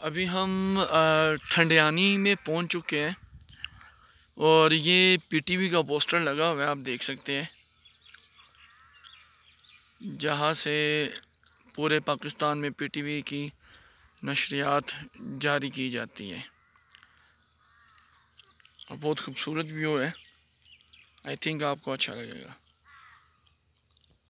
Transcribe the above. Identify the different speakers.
Speaker 1: अभी हम ठंडयानी में पहुंच चुके हैं और ये पीटीवी का पोस्टर लगा हुआ है आप देख सकते हैं जहाँ से पूरे पाकिस्तान में पीटीवी की नशरियात जारी की जाती है और बहुत खूबसूरत व्यू है आई थिंक आपको अच्छा लगेगा